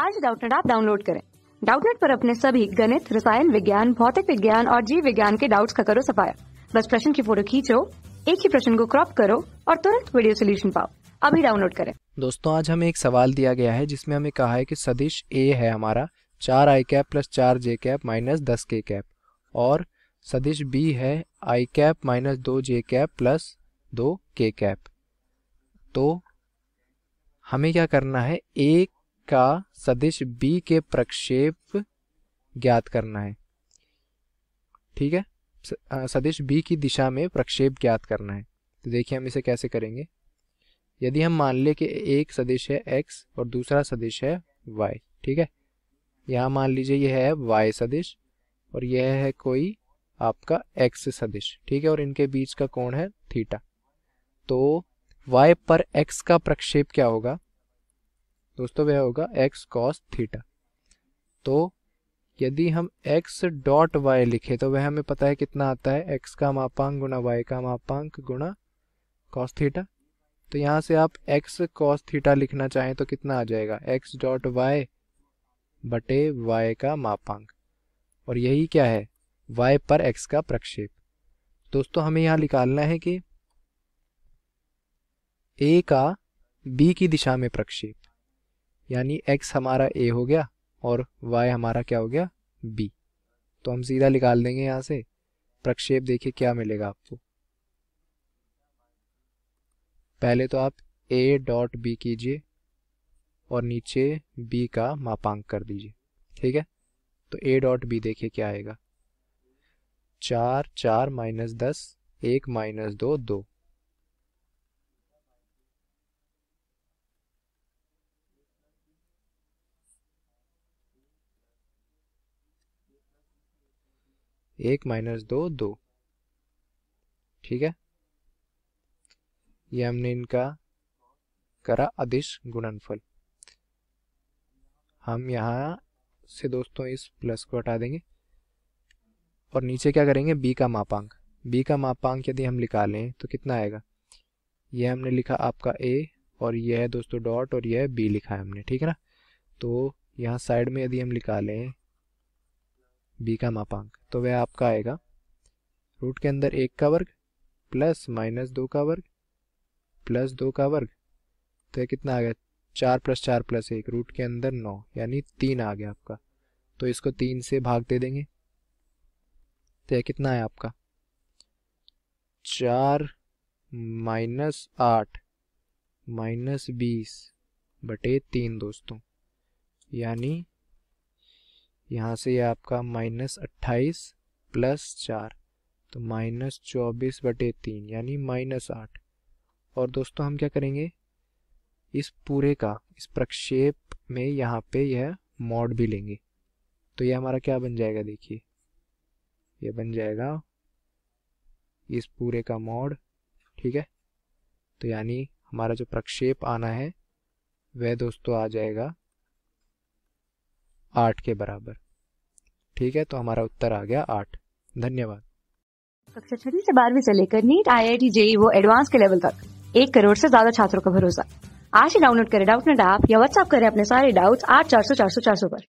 आज डाउटनेट आप डाउनलोड करें डाउटनेट पर अपने सभी गणित रसायन विज्ञान भौतिक विज्ञान और जीव विज्ञान के डाउट्स का करो सफाया बस प्रश्न की फोटो खींचो एक ही प्रश्न को क्रॉप करो और तुरंत वीडियो सोल्यूशन पाओ अभी डाउनलोड करें दोस्तों आज हमें एक सवाल दिया गया है जिसमें हमें कहा है कि सदिश ए है हमारा चार आई कैप प्लस चार जे कैप माइनस दस के कैप और सदिश बी है आई कैप माइनस दो जे कैप प्लस दो के कैप तो हमें क्या करना है एक का सदिश बी के प्रक्षेप ज्ञात करना है ठीक है सदिश बी की दिशा में प्रक्षेप ज्ञात करना है तो देखिए हम इसे कैसे करेंगे यदि हम मान लें कि एक सदिश है एक्स और दूसरा सदिश है वाई ठीक है यहाँ मान लीजिए यह है वाई सदिश और यह है कोई आपका एक्स सदिश ठीक है और इनके बीच का कोण है थीटा तो वाई पर एक्स का प्रक्षेप क्या होगा दोस्तों वह होगा एक्स कॉस थीटा तो यदि हम x डॉट वाई लिखे तो वह हमें पता है कितना आता है x का मापांक गुना वाई का मापांक गुना cos थीटा तो यहां से आप x cos थीटा लिखना चाहें तो कितना आ जाएगा x डॉट वाई बटे वाई का मापांक और यही क्या है y पर x का प्रक्षेप दोस्तों हमें यहां निकालना है कि a का b की दिशा में प्रक्षेप यानी x हमारा a हो गया और y हमारा क्या हो गया b तो हम सीधा निकाल देंगे यहां से प्रक्षेप देखिए क्या मिलेगा आपको पहले तो आप a डॉट बी कीजिए और नीचे b का मापांक कर दीजिए ठीक है तो a डॉट बी देखिए क्या आएगा चार चार माइनस दस एक माइनस दो दो एक माइनस दो दो ठीक है ये हमने इनका करा अदिश गुणनफल हम यहां से दोस्तों इस प्लस को हटा देंगे और नीचे क्या करेंगे बी का मापांक बी का मापांक यदि हम निकालें तो कितना आएगा ये हमने लिखा आपका ए और यह है दोस्तों डॉट और यह बी लिखा है हमने ठीक है ना तो यहाँ साइड में यदि हम निकालें बी का मापांक तो वह आपका आएगा रूट के अंदर एक का वर्ग प्लस माइनस दो का वर्ग प्लस दो का वर्ग तो यह कितना आ गया चार प्लस चार प्लस एक रूट के अंदर नौ यानी तीन आ गया आपका तो इसको तीन से भाग दे देंगे तो यह कितना है आपका चार माइनस आठ माइनस बीस बटे तीन दोस्तों यानी यहाँ से ये आपका माइनस अट्ठाईस प्लस चार तो माइनस चौबीस बटे तीन यानी माइनस आठ और दोस्तों हम क्या करेंगे इस पूरे का इस प्रक्षेप में यहाँ पे यह मॉड भी लेंगे तो ये हमारा क्या बन जाएगा देखिए ये बन जाएगा इस पूरे का मॉड ठीक है तो यानी हमारा जो प्रक्षेप आना है वह दोस्तों आ जाएगा आठ के बराबर ठीक है तो हमारा उत्तर आ गया आठ धन्यवाद कक्षा छठी से बारहवीं से लेकर NEET I I T JEE वो एडवांस के लेवल तक एक करोड़ से ज्यादा छात्रों का भरोसा आज ही डाउनलोड करें डाउट नेट ऐप या व्हाट्सअप करें अपने सारे डाउट्स आठ चार सौ चार सौ चार सौ पर